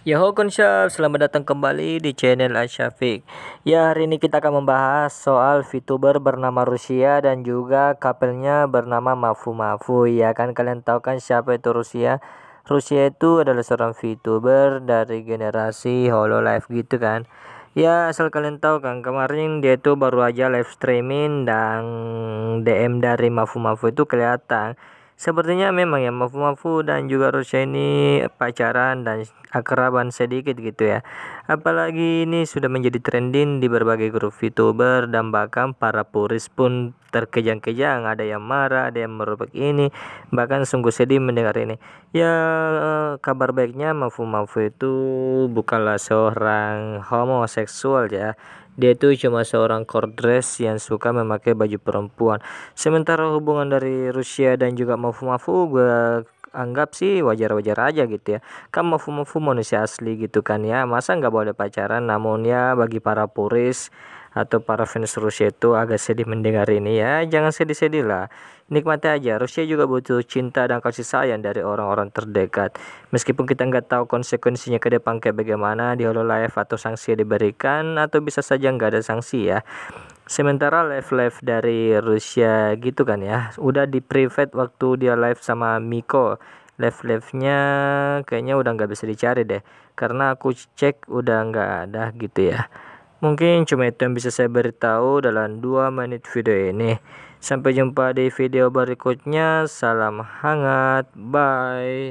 Yo Konsyaf, selamat datang kembali di channel Asyafiq Ya hari ini kita akan membahas soal VTuber bernama Rusia dan juga kapelnya bernama Mafu Mafu Ya kan kalian tahu kan siapa itu Rusia Rusia itu adalah seorang VTuber dari generasi Hololive gitu kan Ya asal kalian tahu kan kemarin dia itu baru aja live streaming dan DM dari Mafu Mafu itu kelihatan Sepertinya memang ya Mafu-Mafu dan juga Rusia ini pacaran dan akraban sedikit gitu ya. Apalagi ini sudah menjadi trending di berbagai grup VTuber dan bahkan para puris pun terkejang-kejang. Ada yang marah, ada yang merobek ini. Bahkan sungguh sedih mendengar ini. Ya eh, kabar baiknya Mafu-Mafu itu bukanlah seorang homoseksual ya. Dia itu cuma seorang kordres yang suka memakai baju perempuan. Sementara hubungan dari Rusia dan juga mafu-mafu gue anggap sih wajar-wajar aja gitu ya kan mafu-mafu manusia asli gitu kan ya masa nggak boleh pacaran namun ya bagi para puris atau para fans Rusia itu agak sedih mendengar ini ya jangan sedih-sedih lah nikmati aja Rusia juga butuh cinta dan kasih sayang dari orang-orang terdekat meskipun kita nggak tahu konsekuensinya ke depan kayak bagaimana di Hololive atau sanksi diberikan atau bisa saja nggak ada sanksi ya sementara live-live dari Rusia gitu kan ya udah di private waktu dia live sama Miko live-live-nya kayaknya udah nggak bisa dicari deh karena aku cek udah nggak ada gitu ya Mungkin cuma itu yang bisa saya beritahu dalam 2 menit video ini. Sampai jumpa di video berikutnya. Salam hangat. Bye.